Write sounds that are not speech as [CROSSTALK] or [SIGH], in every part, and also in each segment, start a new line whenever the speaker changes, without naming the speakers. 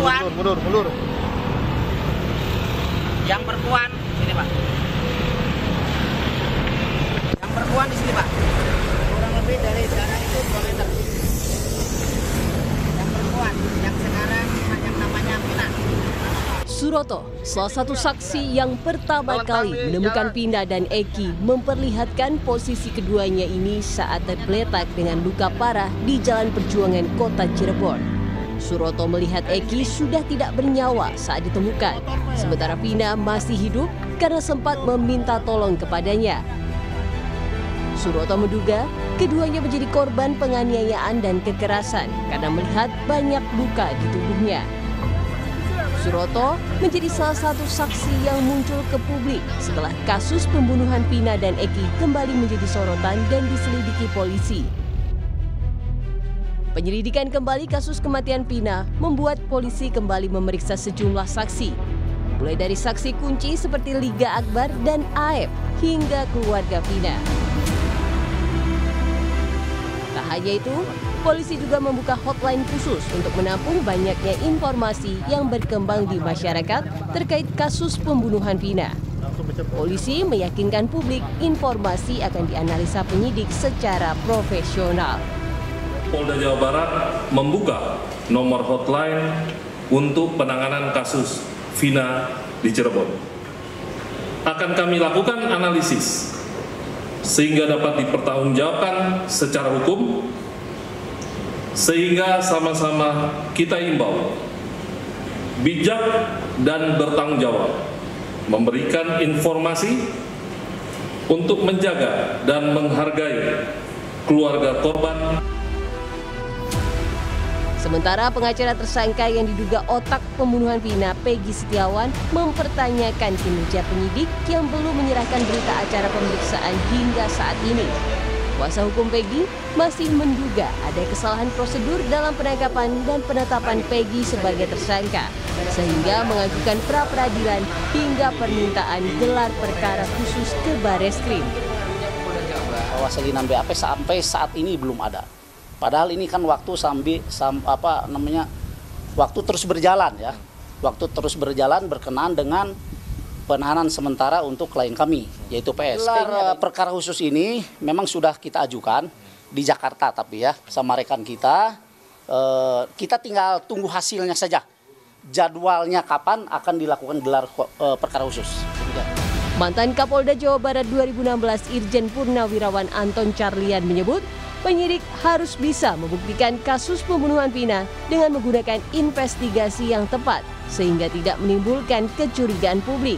perempuan mundur mundur, mundur. yang perempuan sini pak yang perempuan di sini pak kurang lebih dari sana itu 2 meter yang perempuan yang sekarang yang namanya Pina Suroto, salah satu saksi yang pertama kali menemukan Pina dan Eki memperlihatkan posisi keduanya ini saat tergeletak dengan luka parah di Jalan Perjuangan Kota Cirebon. Suroto melihat Eki sudah tidak bernyawa saat ditemukan, sementara Pina masih hidup karena sempat meminta tolong kepadanya. Suroto menduga keduanya menjadi korban penganiayaan dan kekerasan karena melihat banyak luka di tubuhnya. Suroto menjadi salah satu saksi yang muncul ke publik setelah kasus pembunuhan Pina dan Eki kembali menjadi sorotan dan diselidiki polisi. Penyelidikan kembali kasus kematian Pina membuat polisi kembali memeriksa sejumlah saksi. Mulai dari saksi kunci seperti Liga Akbar dan Aep hingga keluarga Pina. Tak hanya itu, polisi juga membuka hotline khusus untuk menampung banyaknya informasi yang berkembang di masyarakat terkait kasus pembunuhan Pina. Polisi meyakinkan publik informasi akan dianalisa penyidik secara profesional.
Polda Jawa Barat membuka nomor hotline untuk penanganan kasus Vina di Cirebon. Akan kami lakukan analisis sehingga dapat dipertanggungjawabkan secara hukum sehingga sama-sama kita imbau bijak dan bertanggung jawab memberikan informasi untuk menjaga dan menghargai keluarga korban.
Sementara pengacara tersangka yang diduga otak pembunuhan Vina Peggy Setiawan mempertanyakan kinerja penyidik yang belum menyerahkan berita acara pemeriksaan hingga saat ini. Kuasa hukum Peggy masih menduga ada kesalahan prosedur dalam penangkapan dan penetapan Peggy sebagai tersangka, sehingga mengajukan pra peradilan hingga permintaan gelar perkara khusus ke Bareskrim.
Bahwa selinan BAP sampai saat ini belum ada. Padahal ini kan waktu sambil sam, apa namanya waktu terus berjalan ya, waktu terus berjalan berkenaan dengan penahanan sementara untuk klien kami yaitu PS. Gelar perkara khusus ini memang sudah kita ajukan di Jakarta tapi ya sama rekan kita e, kita tinggal tunggu hasilnya saja. Jadwalnya kapan akan dilakukan gelar e, perkara khusus.
Mantan Kapolda Jawa Barat 2016 Irjen Purnawirawan Anton Carlian menyebut penyidik harus bisa membuktikan kasus pembunuhan Vina dengan menggunakan investigasi yang tepat sehingga tidak menimbulkan kecurigaan publik.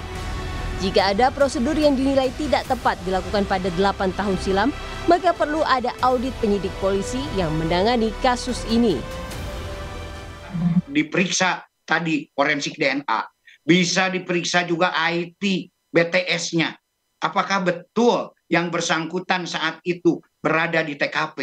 Jika ada prosedur yang dinilai tidak tepat dilakukan pada 8 tahun silam, maka perlu ada audit penyidik polisi yang menangani
kasus ini. Diperiksa tadi forensik DNA, bisa diperiksa juga IT, BTS-nya. Apakah betul yang bersangkutan saat itu berada di TKP.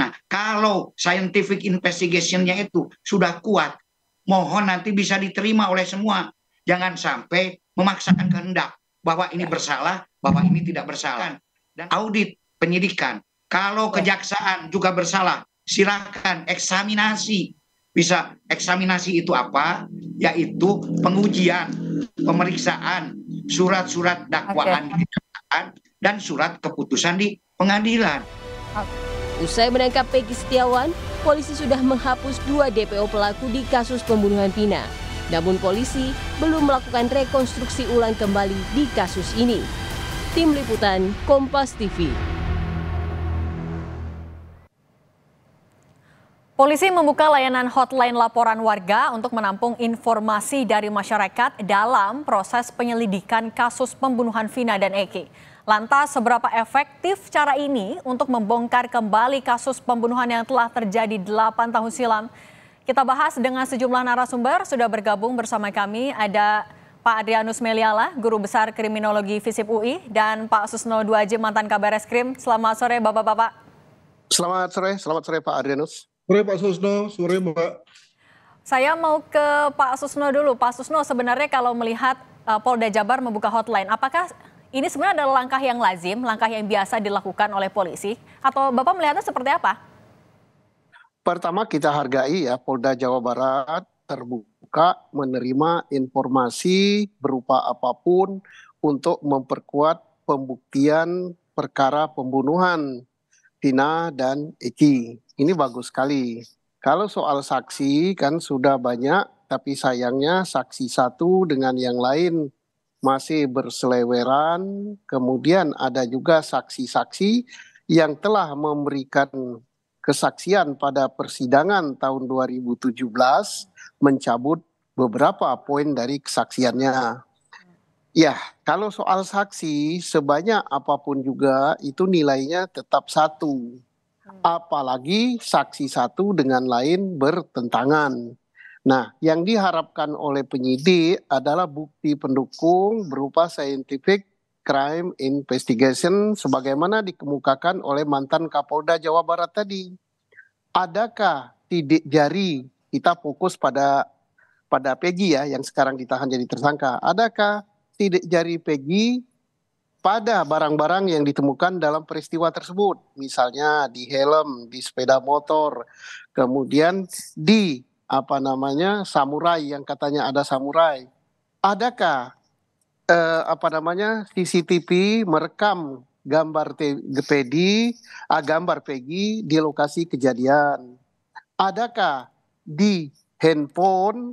Nah, kalau scientific investigation-nya itu sudah kuat, mohon nanti bisa diterima oleh semua. Jangan sampai memaksakan kehendak bahwa ini bersalah, bahwa ini tidak bersalah. Dan audit penyidikan, kalau kejaksaan juga bersalah, silakan eksaminasi. Bisa eksaminasi itu apa? Yaitu pengujian, pemeriksaan, surat-surat dakwaan okay dan surat keputusan di pengadilan.
Usai menangkap Peggy Setiawan, polisi sudah menghapus dua DPO pelaku di kasus pembunuhan Vina. Namun polisi belum melakukan rekonstruksi ulang kembali di kasus ini. Tim Liputan Kompas TV.
Polisi membuka layanan hotline laporan warga untuk menampung informasi dari masyarakat dalam proses penyelidikan kasus pembunuhan Vina dan Eki. Lantas seberapa efektif cara ini untuk membongkar kembali kasus pembunuhan yang telah terjadi 8 tahun silam? Kita bahas dengan sejumlah narasumber sudah bergabung bersama kami ada Pak Adrianus Meliala, Guru Besar Kriminologi FISIP UI dan Pak Susno Duaji mantan Kabar Eskrim. Selamat sore Bapak-bapak.
Selamat sore, selamat sore Pak Adrianus.
Sore Pak Susno, sore Mbak.
Saya mau ke Pak Susno dulu. Pak Susno, sebenarnya kalau melihat eh, Polda Jabar membuka hotline, apakah ini sebenarnya adalah langkah yang lazim, langkah yang biasa dilakukan oleh polisi? Atau Bapak melihatnya seperti apa?
Pertama kita hargai ya Polda Jawa Barat terbuka menerima informasi berupa apapun untuk memperkuat pembuktian perkara pembunuhan Tina dan Eki. Ini bagus sekali. Kalau soal saksi kan sudah banyak, tapi sayangnya saksi satu dengan yang lain masih berseleweran. Kemudian ada juga saksi-saksi yang telah memberikan kesaksian pada persidangan tahun 2017 mencabut beberapa poin dari kesaksiannya. Ya, kalau soal saksi sebanyak apapun juga itu nilainya tetap satu. Hmm. Apalagi saksi satu dengan lain bertentangan. Nah, yang diharapkan oleh penyidik adalah bukti pendukung berupa scientific crime investigation sebagaimana dikemukakan oleh mantan Kapolda Jawa Barat tadi. Adakah sidik jari kita fokus pada pada Peggy ya yang sekarang ditahan jadi tersangka. Adakah sidik jari Peggy pada barang-barang yang ditemukan dalam peristiwa tersebut? Misalnya di helm, di sepeda motor, kemudian di apa namanya samurai yang katanya ada samurai. Adakah eh, apa namanya CCTV merekam gambar GPD ah, gambar Peggy di lokasi kejadian? Adakah di handphone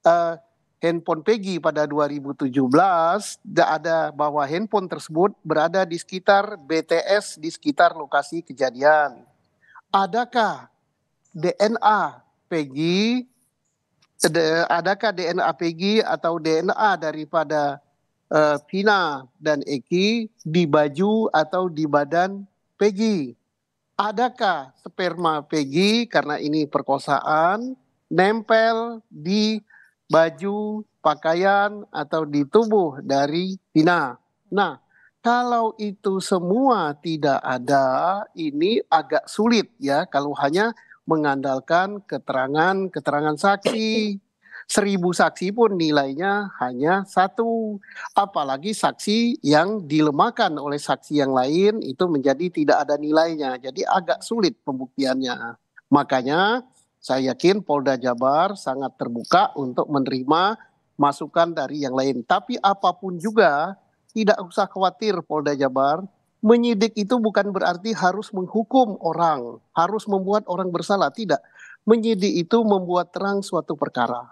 eh, handphone Peggy pada 2017 ada bahwa handphone tersebut berada di sekitar BTS di sekitar lokasi kejadian? Adakah DNA Pegi adakah DNA Pegi atau DNA daripada uh, dan Eki di baju atau di badan Pegi? Adakah sperma Pegi karena ini perkosaan nempel di baju, pakaian atau di tubuh dari Vina? Nah, kalau itu semua tidak ada, ini agak sulit ya kalau hanya mengandalkan keterangan keterangan saksi seribu saksi pun nilainya hanya satu. Apalagi saksi yang dilemahkan oleh saksi yang lain itu menjadi tidak ada nilainya. Jadi agak sulit pembuktiannya. Makanya saya yakin Polda Jabar sangat terbuka untuk menerima masukan dari yang lain. Tapi apapun juga tidak usah khawatir Polda Jabar menyidik itu bukan berarti harus menghukum orang, harus membuat orang bersalah, tidak. Menyidik itu membuat terang suatu perkara.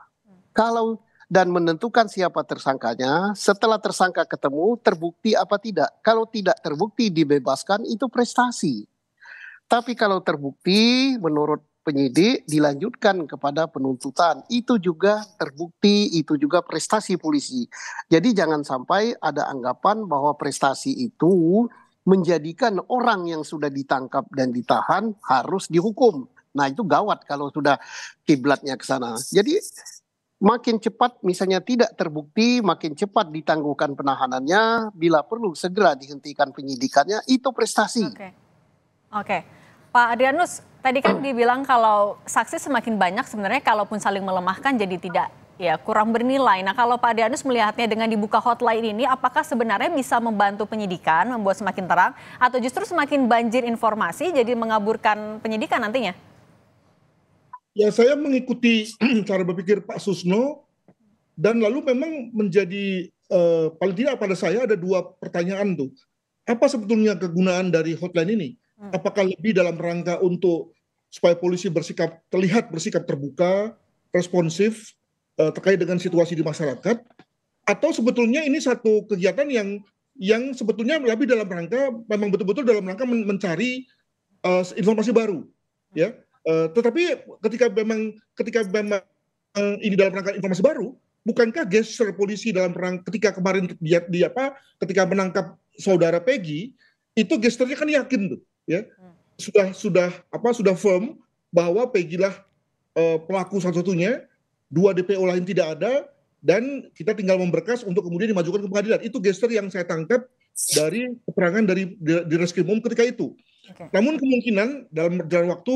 Kalau dan menentukan siapa tersangkanya, setelah tersangka ketemu terbukti apa tidak. Kalau tidak terbukti dibebaskan itu prestasi. Tapi kalau terbukti menurut penyidik dilanjutkan kepada penuntutan. Itu juga terbukti, itu juga prestasi polisi. Jadi jangan sampai ada anggapan bahwa prestasi itu menjadikan orang yang sudah ditangkap dan ditahan harus dihukum. Nah itu gawat kalau sudah kiblatnya ke sana. Jadi makin cepat misalnya tidak terbukti, makin cepat ditangguhkan penahanannya, bila perlu segera dihentikan penyidikannya, itu prestasi. Oke, okay.
okay. Pak Adrianus, tadi kan [CLEARS THROAT] dibilang kalau saksi semakin banyak sebenarnya kalaupun saling melemahkan jadi tidak Ya, kurang bernilai. Nah, kalau Pak Dianus melihatnya dengan dibuka hotline ini, apakah sebenarnya bisa membantu penyidikan, membuat semakin terang, atau justru semakin banjir informasi jadi mengaburkan penyidikan nantinya?
Ya, saya mengikuti [CLEARS THROAT] cara berpikir Pak Susno, dan lalu memang menjadi, eh, paling tidak pada saya ada dua pertanyaan tuh. Apa sebetulnya kegunaan dari hotline ini? Hmm. Apakah lebih dalam rangka untuk supaya polisi bersikap terlihat bersikap terbuka, responsif, uh, terkait dengan situasi di masyarakat atau sebetulnya ini satu kegiatan yang yang sebetulnya lebih dalam rangka memang betul-betul dalam rangka men mencari uh, informasi baru ya uh, tetapi ketika memang ketika memang ini dalam rangka informasi baru bukankah geser polisi dalam rangka ketika kemarin dia, dia apa ketika menangkap saudara Peggy itu gesturnya kan yakin tuh ya hmm. sudah sudah apa sudah firm bahwa Peggy lah uh, pelaku satu-satunya dua DPO lain tidak ada, dan kita tinggal memberkas untuk kemudian dimajukan ke pengadilan. Itu gesture yang saya tangkap dari keterangan dari di Reskrimum ketika itu. Okay. Namun kemungkinan dalam dalam waktu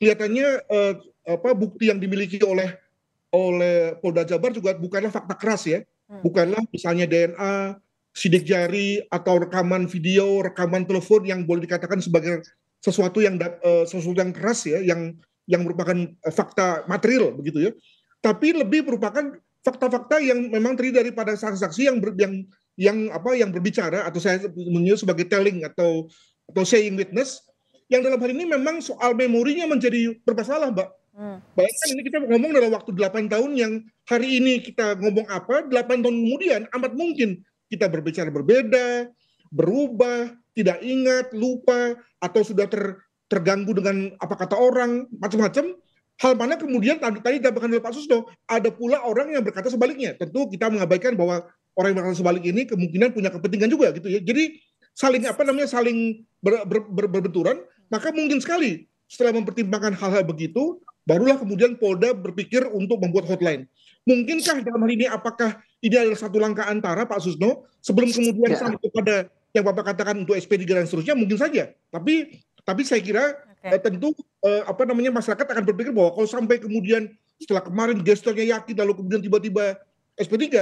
kelihatannya eh, apa bukti yang dimiliki oleh oleh Polda Jabar juga bukanlah fakta keras ya. Hmm. Bukanlah misalnya DNA, sidik jari atau rekaman video, rekaman telepon yang boleh dikatakan sebagai sesuatu yang uh, sesuatu yang keras ya, yang yang merupakan eh, fakta material begitu ya tapi lebih merupakan fakta-fakta yang memang terdiri daripada saksi-saksi yang ber, yang yang apa yang berbicara atau saya menyebut sebagai telling atau atau saying witness yang dalam hal ini memang soal memorinya menjadi bermasalah, Mbak. Hmm. Bayangkan ini kita ngomong dalam waktu 8 tahun yang hari ini kita ngomong apa, 8 tahun kemudian amat mungkin kita berbicara berbeda, berubah, tidak ingat, lupa, atau sudah ter, terganggu dengan apa kata orang, macam-macam. Hal mana kemudian tadi ditambahkan oleh Pak Susno, ada pula orang yang berkata sebaliknya. Tentu kita mengabaikan bahwa orang yang berkata sebalik ini kemungkinan punya kepentingan juga gitu ya. Jadi saling apa namanya saling ber, ber, ber, berbenturan, maka mungkin sekali setelah mempertimbangkan hal-hal begitu, barulah kemudian Polda berpikir untuk membuat hotline. Mungkinkah dalam hal ini apakah ini adalah satu langkah antara Pak Susno sebelum kemudian ya. sampai kepada yang Bapak katakan untuk SP3 dan seterusnya mungkin saja. Tapi tapi saya kira okay. Eh, tentu eh, apa namanya masyarakat akan berpikir bahwa kalau sampai kemudian setelah kemarin gesturnya yakin lalu kemudian tiba-tiba SP3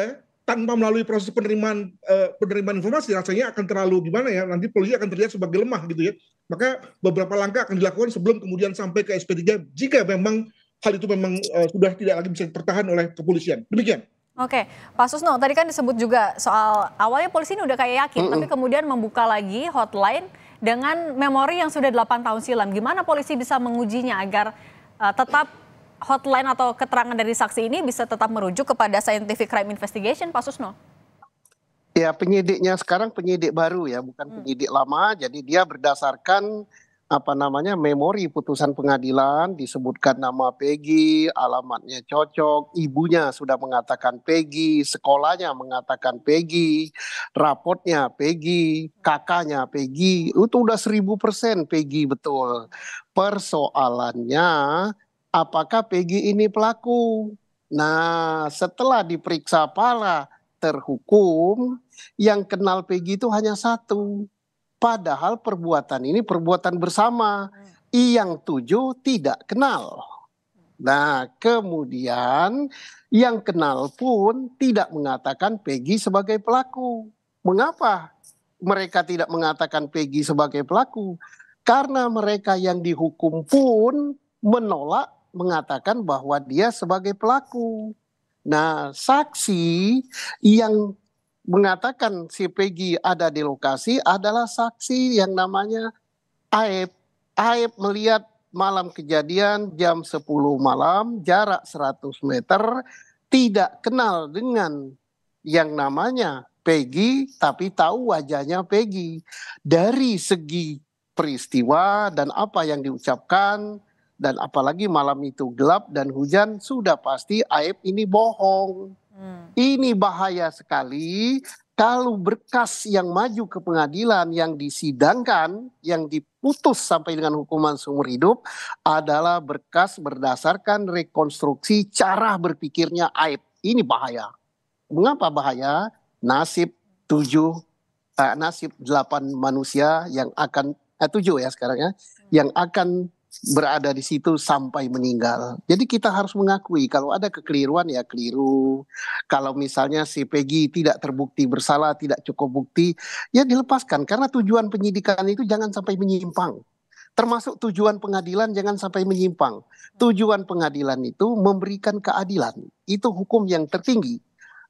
tanpa melalui proses penerimaan eh, penerimaan informasi rasanya akan terlalu gimana ya nanti polisi akan terlihat sebagai lemah gitu ya maka beberapa langkah akan dilakukan sebelum kemudian sampai ke SP3 jika memang hal itu memang eh, sudah tidak lagi bisa dipertahan oleh kepolisian demikian
Oke, Pak Susno, tadi kan disebut juga soal awalnya polisi ini udah kayak yakin, mm -mm. tapi kemudian membuka lagi hotline dengan memori yang sudah 8 tahun silam. Gimana polisi bisa mengujinya agar uh, tetap hotline atau keterangan dari saksi ini bisa tetap merujuk kepada scientific crime investigation, Pak Susno?
Ya, penyidiknya sekarang penyidik baru ya, bukan hmm. penyidik lama. Jadi dia berdasarkan apa namanya memori putusan pengadilan disebutkan nama Peggy, alamatnya cocok, ibunya sudah mengatakan Peggy, sekolahnya mengatakan Peggy, rapotnya Peggy, kakaknya Peggy, itu udah seribu persen Peggy betul. Persoalannya apakah Peggy ini pelaku? Nah setelah diperiksa pala terhukum yang kenal Peggy itu hanya satu Padahal perbuatan ini perbuatan bersama. I hmm. yang tujuh tidak kenal. Nah, kemudian yang kenal pun tidak mengatakan Peggy sebagai pelaku. Mengapa mereka tidak mengatakan Peggy sebagai pelaku? Karena mereka yang dihukum pun menolak mengatakan bahwa dia sebagai pelaku. Nah, saksi yang mengatakan si Peggy ada di lokasi adalah saksi yang namanya Aib. Aib melihat malam kejadian jam 10 malam jarak 100 meter tidak kenal dengan yang namanya Peggy tapi tahu wajahnya Peggy dari segi peristiwa dan apa yang diucapkan dan apalagi malam itu gelap dan hujan sudah pasti Aib ini bohong ini bahaya sekali kalau berkas yang maju ke pengadilan yang disidangkan, yang diputus sampai dengan hukuman seumur hidup adalah berkas berdasarkan rekonstruksi cara berpikirnya aib. Ini bahaya. Mengapa bahaya? Nasib tujuh, eh, nasib delapan manusia yang akan, eh, tujuh ya sekarang ya, yang akan berada di situ sampai meninggal. Jadi kita harus mengakui kalau ada kekeliruan ya keliru. Kalau misalnya si Peggy tidak terbukti bersalah, tidak cukup bukti, ya dilepaskan karena tujuan penyidikan itu jangan sampai menyimpang. Termasuk tujuan pengadilan jangan sampai menyimpang. Tujuan pengadilan itu memberikan keadilan. Itu hukum yang tertinggi.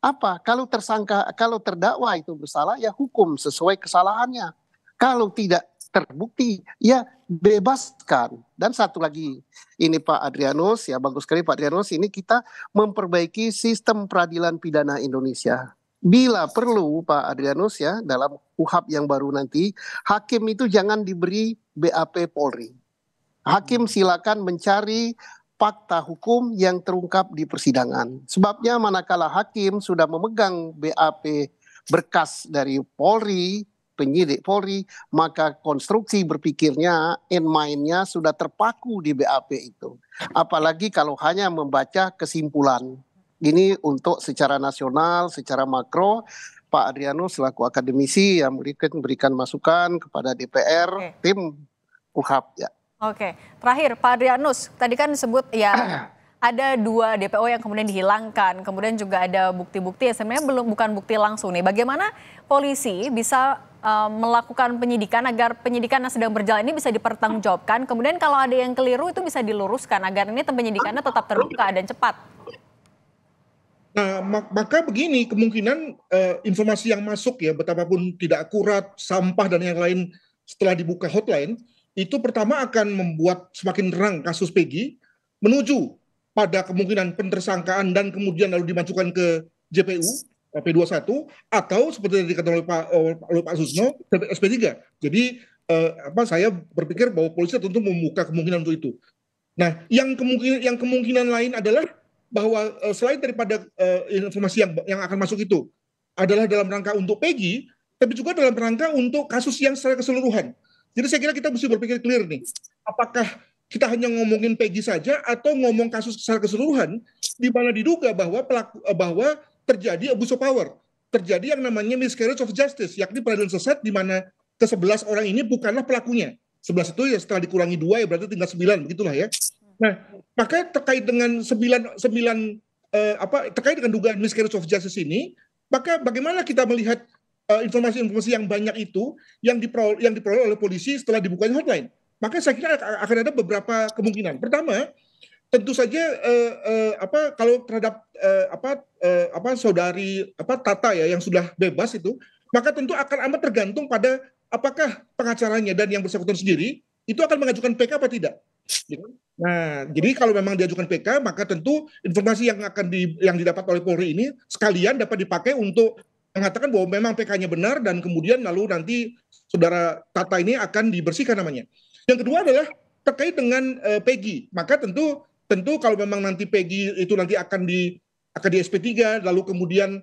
Apa? Kalau tersangka, kalau terdakwa itu bersalah ya hukum sesuai kesalahannya. Kalau tidak terbukti ya bebaskan. Dan satu lagi, ini Pak Adrianus, ya bagus sekali Pak Adrianus, ini kita memperbaiki sistem peradilan pidana Indonesia. Bila perlu Pak Adrianus ya dalam uhap yang baru nanti, hakim itu jangan diberi BAP Polri. Hakim silakan mencari fakta hukum yang terungkap di persidangan. Sebabnya manakala hakim sudah memegang BAP berkas dari Polri, penyidik Polri, maka konstruksi berpikirnya, in mindnya sudah terpaku di BAP itu. Apalagi kalau hanya membaca kesimpulan. Ini untuk secara nasional, secara makro, Pak Adriano selaku akademisi yang berikan, berikan masukan kepada DPR, okay. tim UHAP ya.
Oke, terakhir Pak Adrianus, tadi kan disebut ya [CLEARS THROAT] ada dua DPO yang kemudian dihilangkan, kemudian juga ada bukti-bukti yang sebenarnya belum bukan bukti langsung nih. Bagaimana polisi bisa Eh, melakukan penyidikan agar penyidikan yang sedang berjalan ini bisa dipertanggungjawabkan. Kemudian kalau ada yang keliru itu bisa diluruskan agar ini penyidikannya tetap terbuka dan cepat.
Nah, maka begini kemungkinan uh, informasi yang masuk ya betapapun tidak akurat, sampah dan yang lain setelah dibuka hotline itu pertama akan membuat semakin terang kasus PG menuju pada kemungkinan pentersangkaan dan kemudian lalu dimajukan ke JPU P21 atau seperti yang dikatakan oleh Pak, oleh Pak Susno SP3. Jadi eh, apa saya berpikir bahwa polisi tentu membuka kemungkinan untuk itu. Nah, yang kemungkinan yang kemungkinan lain adalah bahwa eh, selain daripada eh, informasi yang yang akan masuk itu adalah dalam rangka untuk Peggy, tapi juga dalam rangka untuk kasus yang secara keseluruhan. Jadi saya kira kita mesti berpikir clear nih, apakah kita hanya ngomongin Peggy saja atau ngomong kasus secara keseluruhan di mana diduga bahwa pelaku eh, bahwa terjadi abuse of power, terjadi yang namanya miscarriage of justice, yakni peradilan sesat di mana ke-11 orang ini bukanlah pelakunya. Sebelas itu ya setelah dikurangi dua ya berarti tinggal sembilan, begitulah ya. Nah, maka terkait dengan sembilan sembilan eh, apa terkait dengan dugaan miscarriage of justice ini, maka bagaimana kita melihat eh, informasi-informasi eh, yang banyak itu yang diperoleh yang diperoleh oleh polisi setelah dibukanya hotline? Maka saya kira akan ada beberapa kemungkinan. Pertama, tentu saja eh, eh, apa kalau terhadap eh, apa eh, apa saudari apa Tata ya yang sudah bebas itu maka tentu akan amat tergantung pada apakah pengacaranya dan yang bersangkutan sendiri itu akan mengajukan PK apa tidak. Gitu. Nah, jadi kalau memang diajukan PK maka tentu informasi yang akan di, yang didapat oleh Polri ini sekalian dapat dipakai untuk mengatakan bahwa memang PK-nya benar dan kemudian lalu nanti saudara Tata ini akan dibersihkan namanya. Yang kedua adalah terkait dengan uh, Peggy, maka tentu tentu kalau memang nanti Peggy itu nanti akan di akan di SP3 lalu kemudian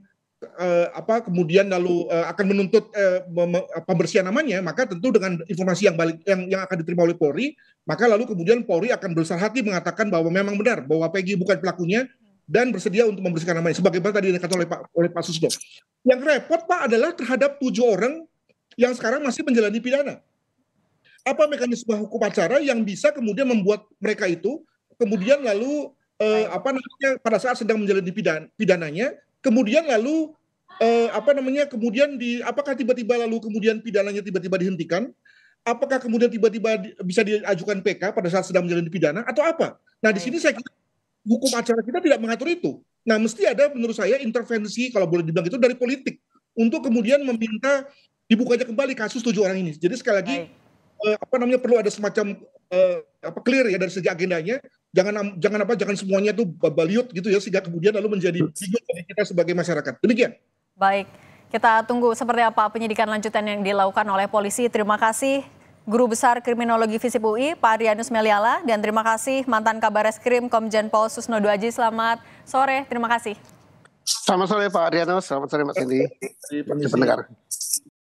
eh, apa kemudian lalu eh, akan menuntut eh, pembersihan namanya maka tentu dengan informasi yang balik yang yang akan diterima oleh Polri maka lalu kemudian Polri akan besar hati mengatakan bahwa memang benar bahwa Peggy bukan pelakunya dan bersedia untuk membersihkan namanya sebagaimana tadi dikatakan oleh Pak oleh Pak Susno. Yang repot Pak adalah terhadap tujuh orang yang sekarang masih menjalani pidana. Apa mekanisme hukum acara yang bisa kemudian membuat mereka itu kemudian lalu eh, apa namanya pada saat sedang menjalani pidan, pidananya, kemudian lalu eh, apa namanya kemudian di apakah tiba-tiba lalu kemudian pidananya tiba-tiba dihentikan? Apakah kemudian tiba-tiba di, bisa diajukan PK pada saat sedang menjalani pidana atau apa? Nah, di sini saya kira hukum acara kita tidak mengatur itu. Nah, mesti ada menurut saya intervensi kalau boleh dibilang itu dari politik untuk kemudian meminta dibukanya kembali kasus tujuh orang ini. Jadi sekali lagi eh, apa namanya perlu ada semacam eh, apa clear ya dari segi agendanya jangan jangan apa jangan semuanya tuh babaliut gitu ya sehingga kemudian lalu menjadi bingung bagi kita sebagai masyarakat. Demikian.
Baik. Kita tunggu seperti apa penyidikan lanjutan yang dilakukan oleh polisi. Terima kasih Guru Besar Kriminologi FISIP UI, Pak Adrianus Meliala, dan terima kasih mantan Kabar Reskrim Komjen Pol Susno Duaji. Selamat sore, terima kasih.
Selamat sore Pak Adrianus, selamat sore Mas Indi. Pendengar.